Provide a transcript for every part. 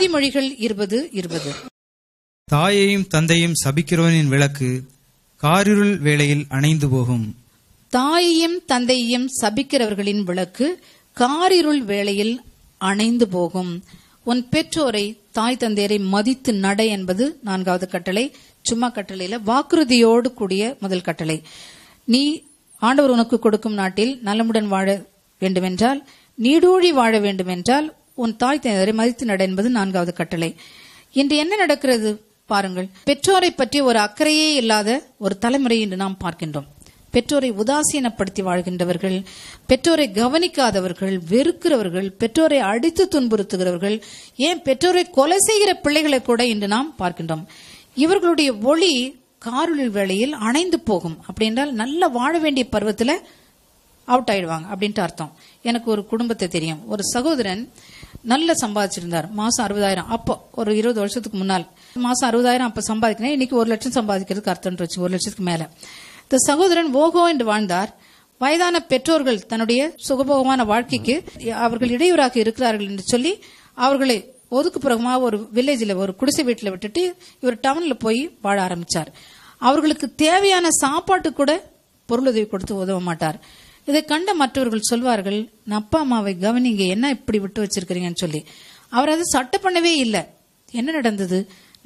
நீதிமொழிகள் இருபது இருபது தாயையும் தந்தையும் சபிக்கிறவனின் விளக்கு காரிருள் வேளையில் அணைந்து போகும் தாயையும் தந்தையையும் சபிக்கிறவர்களின் விளக்கு காரிருள் வேளையில் அணைந்து போகும் உன் பெற்றோரை தாய் தந்தையரை மதித்து நட என்பது நான்காவது கட்டளை சும்மா கட்டளையில வாக்குறுதியோடு கூடிய முதல் கட்டளை நீ ஆண்டவர் உனக்கு கொடுக்கும் நாட்டில் நலமுடன் வாழ வேண்டுமென்றால் நீடூழி வாழ வேண்டுமென்றால் உன் தாய் தந்தையரை மதித்து நட என்பது நான்காவது கட்டளை இன்று என்ன நடக்கிறது பாருங்கள் பெற்றோரை பற்றி ஒரு அக்கறையே இல்லாத ஒரு தலைமுறை என்று நாம் பார்க்கின்றோம் பெற்றோரை உதாசீனப்படுத்தி வாழ்கின்றவர்கள் பெற்றோரை கவனிக்காதவர்கள் வெறுக்கிறவர்கள் பெற்றோரை அடித்து துன்புறுத்துகிறவர்கள் ஏன் பெற்றோரை கொலை செய்கிற பிள்ளைகளை கூட இன்று நாம் பார்க்கின்றோம் இவர்களுடைய ஒளி காரொழில் வேளையில் அணைந்து போகும் அப்படி என்றால் நல்ல வாழ வேண்டிய பருவத்தில் அவுட் ஆயிடுவாங்க அப்படின்ட்டு அர்த்தம் எனக்கு ஒரு குடும்பத்தை தெரியும் ஒரு சகோதரன் நல்ல சம்பாதிச்சிருந்தார் மாசம் அறுபதாயிரம் அப்போ ஒரு இருபது வருஷத்துக்கு முன்னால் மாசம் அறுபதாயிரம் அப்போ சம்பாதிக்கணும் இன்னைக்கு ஒரு லட்சம் சம்பாதிக்கிறதுக்கு அர்த்தம்னு வச்சு ஒரு லட்சத்துக்கு மேல இந்த சகோதரன் ஓகோ என்று வாழ்ந்தார் வயதான பெற்றோர்கள் தன்னுடைய சுகபோகமான வாழ்க்கைக்கு அவர்கள் இடையூறாக இருக்கிறார்கள் என்று சொல்லி அவர்களை ஒதுக்குப்புறமா ஒரு வில்லேஜில் ஒரு குடிசை வீட்டில் விட்டுட்டு இவர் டவுனில் போய் வாழ ஆரம்பித்தார் அவர்களுக்கு தேவையான சாப்பாட்டு கூட பொருளுதவி கொடுத்து உதவ மாட்டார் இதை கண்ட மற்றவர்கள் சொல்வார்கள் நான் அப்பா அம்மாவை கவனிங்க என்ன இப்படி விட்டு வச்சிருக்கிறீங்கன்னு சொல்லி அவர் அது சட்ட பண்ணவே இல்லை என்ன நடந்தது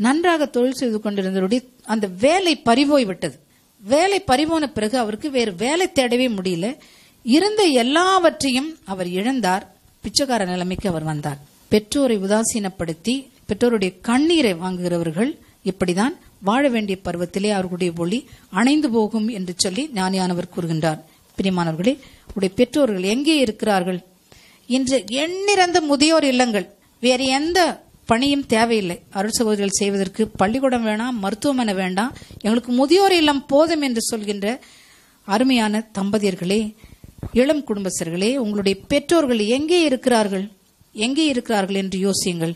நன்றாக தொழில் செய்து கொண்டிருந்தவருடைய அந்த வேலை பறிபோய் விட்டது வேலை பறிபோன பிறகு அவருக்கு வேறு வேலை தேடவே முடியல இருந்த எல்லாவற்றையும் அவர் இழந்தார் பிச்சைக்கார நிலைமைக்கு அவர் வந்தார் பெற்றோரை உதாசீனப்படுத்தி பெற்றோருடைய கண்ணீரை வாங்குகிறவர்கள் இப்படிதான் வாழ வேண்டிய பருவத்திலே அவர்களுடைய ஒளி அணைந்து போகும் என்று சொல்லி ஞானியானவர் கூறுகின்றார் பிரிமானவர்களே உடைய பெற்றோர்கள் எங்கே இருக்கிறார்கள் இன்று எண்ணிறந்த முதியோர் இல்லங்கள் வேறு எந்த பணியும் தேவையில்லை அருள் சகோதரிகள் செய்வதற்கு பள்ளிக்கூடம் வேணாம் மருத்துவமனை வேண்டாம் எங்களுக்கு முதியோர் இல்லம் போதும் என்று சொல்கின்ற அருமையான தம்பதியர்களே இளம் குடும்பஸ்தர்களே உங்களுடைய பெற்றோர்கள் எங்கே இருக்கிறார்கள் எங்கே இருக்கிறார்கள் என்று யோசியுங்கள்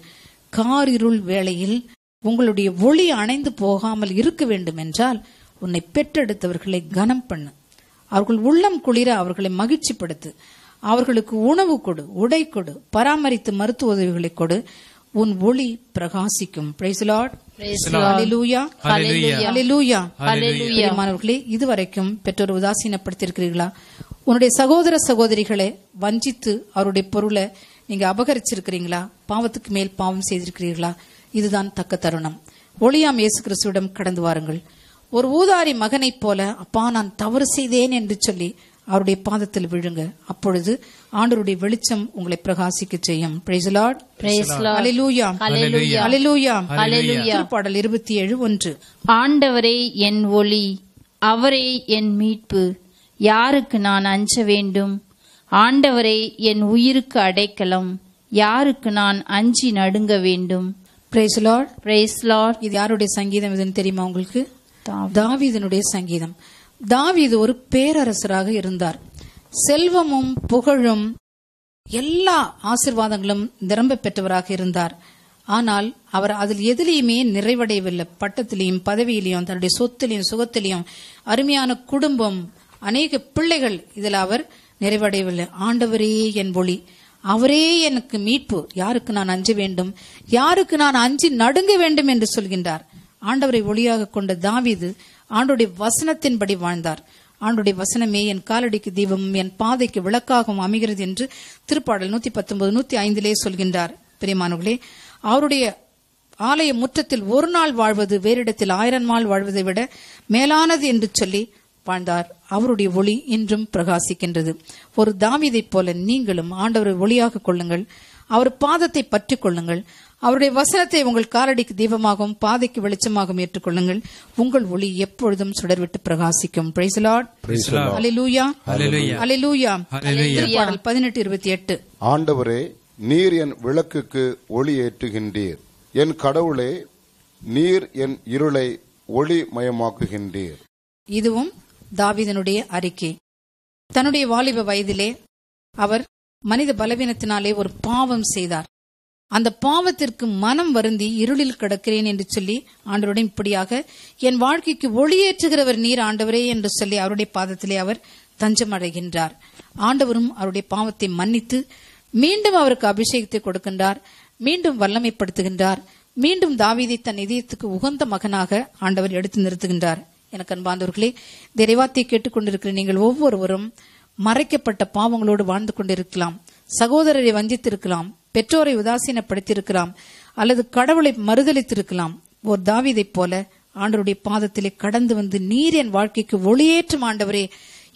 கார் இருள் வேளையில் உங்களுடைய ஒளி அணைந்து போகாமல் இருக்க வேண்டும் என்றால் உன்னை பெற்றெடுத்தவர்களை கனம் பண்ணு அவர்கள் உள்ளம் குளிர அவர்களை மகிழ்ச்சிப்படுத்து அவர்களுக்கு உணவு கொடு உடை கொடு பராமரித்து மருத்துவ உதவிகளை கொடு உன் ஒளி பிரகாசிக்கும் இதுவரைக்கும் பெற்றோர் உதாசீனப்படுத்தியிருக்கிறீர்களா உன்னுடைய சகோதர சகோதரிகளை வஞ்சித்து அவருடைய பொருளை நீங்க அபகரிச்சிருக்கிறீங்களா பாவத்துக்கு மேல் பாவம் செய்திருக்கிறீர்களா இதுதான் தக்க தருணம் ஒளியாம் இயேசு கிறிஸ்துவிடம் கடந்து வாருங்கள் ஒரு ஊதாரி மகனைப் போல அப்பா நான் தவறு செய்தேன் என்று சொல்லி அவருடைய பாதத்தில் விழுங்க அப்பொழுது ஆண்டருடைய வெளிச்சம் உங்களை பிரகாசிக்க செய்யும் பாடல் இருபத்தி ஏழு ஒன்று ஆண்டவரே என் ஒளி அவரே என் மீட்பு யாருக்கு நான் அஞ்ச வேண்டும் ஆண்டவரே என் உயிருக்கு அடைக்கலம் யாருக்கு நான் அஞ்சி நடுங்க வேண்டும் இது யாருடைய சங்கீதம் இதுன்னு தெரியுமா உங்களுக்கு தாவீதனுடைய சங்கீதம் தாவீது ஒரு பேரரசராக இருந்தார் செல்வமும் புகழும் எல்லா ஆசிர்வாதங்களும் நிரம்ப பெற்றவராக இருந்தார் ஆனால் அவர் அதில் எதிலையுமே நிறைவடையவில்லை பட்டத்திலையும் பதவியிலையும் தன்னுடைய சொத்திலையும் சுகத்திலையும் அருமையான குடும்பம் அநேக பிள்ளைகள் இதில் அவர் நிறைவடையவில்லை ஆண்டவரே என் ஒளி அவரே எனக்கு மீட்பு யாருக்கு நான் அஞ்ச வேண்டும் யாருக்கு நான் அஞ்சு நடுங்க வேண்டும் என்று சொல்கின்றார் ஆண்டவரை ஒளியாக கொண்ட தாவிது ஆண்டுடைய வசனத்தின்படி வாழ்ந்தார் ஆண்டுடைய வசனமே என் காலடிக்கு தீபமும் என் பாதைக்கு விளக்காகவும் அமைகிறது என்று திருப்பாடல் நூத்தி பத்தொன்பது நூத்தி ஐந்திலே சொல்கின்றார் பெரியமானவர்களே அவருடைய ஆலய முற்றத்தில் ஒரு நாள் வாழ்வது வேறிடத்தில் ஆயிரம் நாள் வாழ்வதை விட மேலானது என்று சொல்லி வாழ்ந்தார் அவருடைய ஒளி இன்றும் பிரகாசிக்கின்றது ஒரு தாமிதை போல நீங்களும் ஆண்டவரை ஒளியாக கொள்ளுங்கள் அவர் பாதத்தை பற்றி கொள்ளுங்கள் அவருடைய வசனத்தை உங்கள் காரடிக்கு தீபமாகவும் பாதைக்கு வெளிச்சமாகவும் ஏற்றுக்கொள்ளுங்கள் உங்கள் ஒளி எப்பொழுதும் சுடர்விட்டு பிரகாசிக்கும் பதினெட்டு இருபத்தி எட்டு ஆண்டவரே நீர் என் விளக்குக்கு ஒளி ஏற்றுகின்றீர் என் கடவுளே நீர் என் இருளை ஒளி மயமாக்குகின்றீர் இதுவும் தாவிதனுடைய அறிக்கை தன்னுடைய வாலிப வயதிலே அவர் மனித பலவீனத்தினாலே ஒரு பாவம் செய்தார் அந்த பாவத்திற்கு மனம் வருந்தி இருளில் கிடக்கிறேன் என்று சொல்லி ஆண்டவருடன் இப்படியாக என் வாழ்க்கைக்கு ஒளியேற்றுகிறவர் நீர் ஆண்டவரே என்று சொல்லி அவருடைய பாதத்திலே அவர் தஞ்சம் அடைகின்றார் ஆண்டவரும் அவருடைய பாவத்தை மன்னித்து மீண்டும் அவருக்கு அபிஷேகத்தை கொடுக்கின்றார் மீண்டும் வல்லமைப்படுத்துகின்றார் மீண்டும் தாவீதை தன் இதயத்துக்கு உகந்த மகனாக ஆண்டவர் எடுத்து நிறுத்துகின்றார் எனக்கு அன்பாந்தவர்களே இறைவாத்தை கேட்டுக்கொண்டிருக்கிற நீங்கள் ஒவ்வொருவரும் மறைக்கப்பட்ட பாவங்களோடு வாழ்ந்து கொண்டிருக்கலாம் சகோதரரை வஞ்சித்திருக்கலாம் பெற்றோரை உதாசீனப்படுத்தியிருக்கலாம் அல்லது கடவுளை மறுதளித்திருக்கலாம் ஓர் தாவிதைப் போல ஆண்டருடைய பாதத்திலே கடந்து வந்து நீர் என் வாழ்க்கைக்கு ஒளியேற்றும் ஆண்டவரே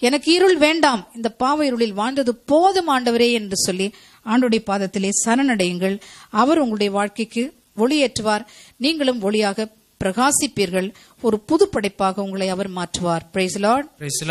எனக்கு இருள் வேண்டாம் இந்த பாவ இருளில் வாழ்ந்தது போதும் ஆண்டவரே என்று சொல்லி ஆண்டுடைய பாதத்திலே சரணடையுங்கள் அவர் உங்களுடைய வாழ்க்கைக்கு ஒளியேற்றுவார் நீங்களும் ஒளியாக பிரகாசிப்பீர்கள் ஒரு புது படைப்பாக உங்களை அவர் மாற்றுவார் பிரைஸ்